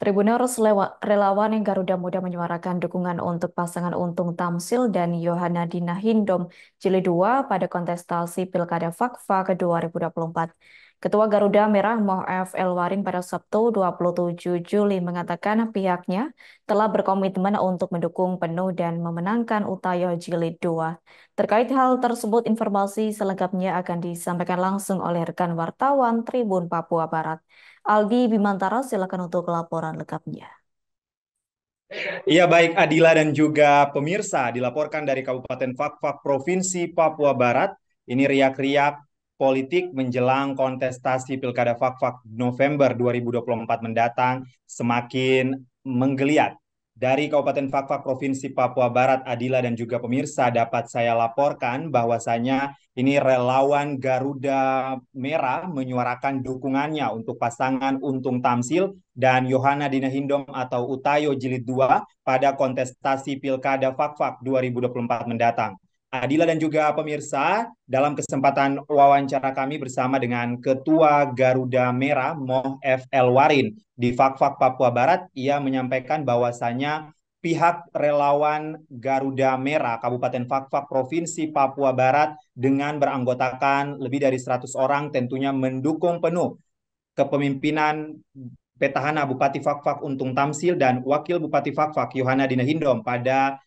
Tribuners relawan yang Garuda Muda menyuarakan dukungan untuk pasangan Untung Tamsil dan Yohana Dina Hindom Jilid 2 pada kontestasi Pilkada Fakfa ke-2024. Ketua Garuda Merah Mohf Elwarin pada Sabtu 27 Juli mengatakan pihaknya telah berkomitmen untuk mendukung penuh dan memenangkan Utayo Jilid 2. Terkait hal tersebut, informasi selengkapnya akan disampaikan langsung oleh rekan wartawan Tribun Papua Barat. Aldi Bimantara, silakan untuk laporan lengkapnya. Iya baik Adila dan juga pemirsa dilaporkan dari Kabupaten Fakfak Provinsi Papua Barat. Ini riak-riak politik menjelang kontestasi Pilkada Fakfak November 2024 mendatang semakin menggeliat. Dari Kabupaten Fakfak Provinsi Papua Barat, Adila dan juga pemirsa dapat saya laporkan bahwasanya ini relawan Garuda Merah menyuarakan dukungannya untuk pasangan Untung Tamsil dan Yohana Dina Hindom atau Utayo Jilid 2 pada kontestasi Pilkada Fakfak 2024 mendatang. Adila dan juga pemirsa, dalam kesempatan wawancara kami bersama dengan Ketua Garuda Merah Moh F. Warin di Fakfak Papua Barat, ia menyampaikan bahwasannya pihak relawan Garuda Merah Kabupaten Fakfak Provinsi Papua Barat dengan beranggotakan lebih dari 100 orang tentunya mendukung penuh kepemimpinan petahana Bupati Fakfak Untung Tamsil dan Wakil Bupati Fakfak Yohana Dinehindom pada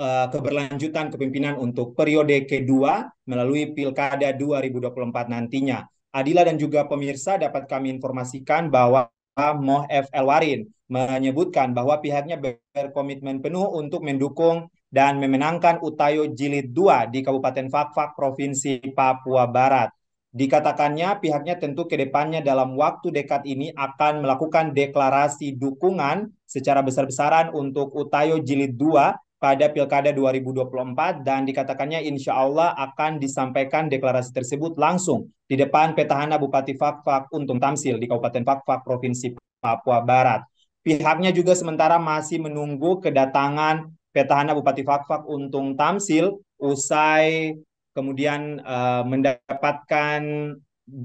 Eh, keberlanjutan kepimpinan untuk periode kedua melalui Pilkada 2024 nantinya. Adila dan juga pemirsa dapat kami informasikan bahwa Moh F. Elwarin menyebutkan bahwa pihaknya berkomitmen penuh untuk mendukung dan memenangkan Utayo Jilid 2 di Kabupaten Fakfak, Provinsi Papua Barat. Dikatakannya pihaknya tentu ke depannya dalam waktu dekat ini akan melakukan deklarasi dukungan secara besar-besaran untuk Utayo Jilid 2 pada Pilkada 2024 dan dikatakannya insya Allah akan disampaikan deklarasi tersebut langsung di depan petahana Bupati Fakfak Untung Tamsil di Kabupaten Fakfak Provinsi Papua Barat. Pihaknya juga sementara masih menunggu kedatangan petahana Bupati Fakfak Untung Tamsil usai kemudian uh, mendapatkan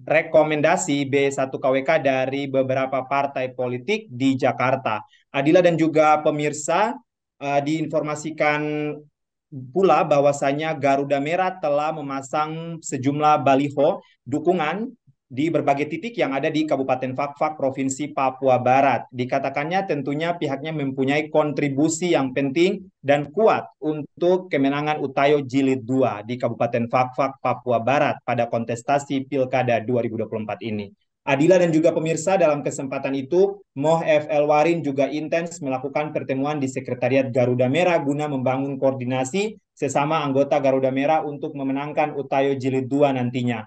rekomendasi B1KWK dari beberapa partai politik di Jakarta. Adila dan juga pemirsa, uh, diinformasikan pula bahwasanya Garuda Merah telah memasang sejumlah baliho dukungan di berbagai titik yang ada di Kabupaten Fakfak, Provinsi Papua Barat. Dikatakannya tentunya pihaknya mempunyai kontribusi yang penting dan kuat untuk kemenangan Utayo Jilid 2 di Kabupaten Fakfak, Papua Barat pada kontestasi Pilkada 2024 ini. Adila dan juga pemirsa dalam kesempatan itu, Moh FL Warin juga intens melakukan pertemuan di Sekretariat Garuda Merah guna membangun koordinasi sesama anggota Garuda Merah untuk memenangkan Utayo Jilid 2 nantinya.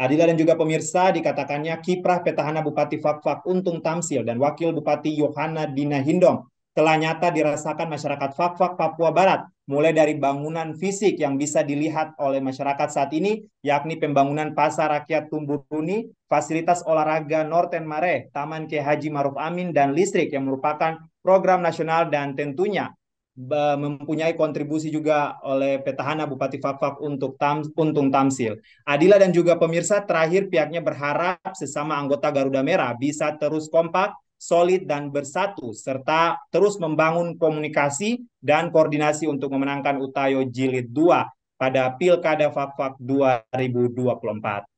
Adila dan juga pemirsa dikatakannya kiprah petahana Bupati Fakfak Untung Tamsil dan Wakil Bupati Yohana Dina Hindong telah nyata dirasakan masyarakat Fakfak Papua Barat mulai dari bangunan fisik yang bisa dilihat oleh masyarakat saat ini, yakni pembangunan Pasar Rakyat Tumbuh Runi, fasilitas olahraga Norten Mare, Taman K. Haji Maruf Amin, dan listrik yang merupakan program nasional dan tentunya mempunyai kontribusi juga oleh petahana Bupati Fakfak untuk tam, Untung Tamsil. Adila dan juga pemirsa terakhir pihaknya berharap sesama anggota Garuda Merah bisa terus kompak solid dan bersatu, serta terus membangun komunikasi dan koordinasi untuk memenangkan Utayo Jilid 2 pada Pilkada Fakfak 2024.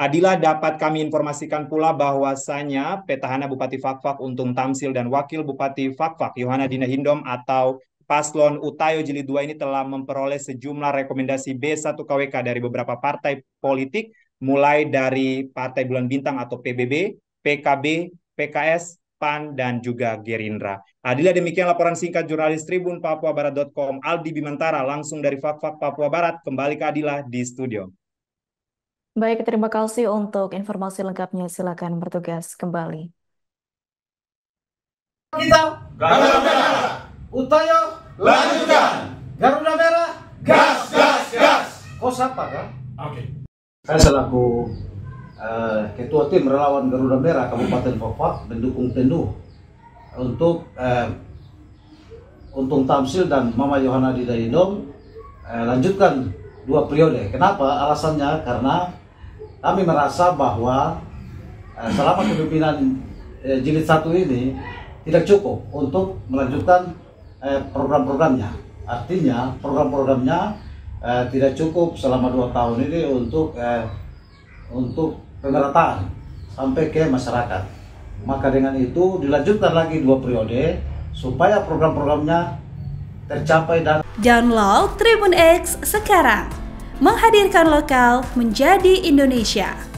Adila dapat kami informasikan pula bahwasanya petahana Bupati Fakfak Untung Tamsil dan Wakil Bupati Fakfak Yohana Dina Hindom atau Paslon Utayo Jilid 2 ini telah memperoleh sejumlah rekomendasi B1 KWK dari beberapa partai politik mulai dari Partai Bulan Bintang atau PBB, PKB, PKS, PAN, dan juga Gerindra. Adilah demikian laporan singkat jurnalis Tribun Papua Barat.com Aldi Bimantara langsung dari Fakfak Papua Barat kembali ke Adilah di studio. Baik, terima kasih untuk informasi lengkapnya. Silakan bertugas kembali. Kita Garuda Merah, Utayo lanjutkan. Garuda Merah, gas, gas, gas. Kos apa kan? Oke. Okay. Saya selaku Eh, Ketua Tim Relawan Garuda Merah Kabupaten Papak mendukung penuh untuk uh, Untung Tamsil dan Mama Yohana Didayidom uh, eh, lanjutkan dua periode. Kenapa? Alasannya karena kami merasa bahwa uh, selama kepemimpinan uh, jilid satu ini tidak cukup untuk melanjutkan uh, program-programnya. Artinya program-programnya uh, tidak cukup selama dua tahun ini untuk uh, untuk pemerataan sampai ke masyarakat. Maka dengan itu dilanjutkan lagi dua periode supaya program-programnya tercapai dan Download Tribun X sekarang menghadirkan lokal menjadi Indonesia.